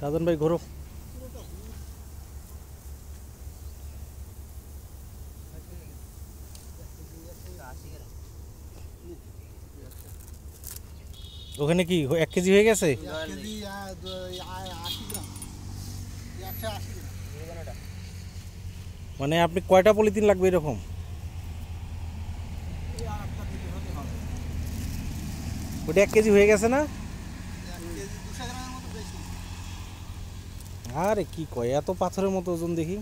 सादन भाई गोरख ওখানে কি 1 কেজি হয়ে গেছে 1 কেজি 80 ग्राम 880 মনে আপনি কয়টা পলিতেিন লাগবে এরকম ওটা এক কেজি হয়ে গেছে না আরে কি কয় এত পাথরের মতো ওজন দেখি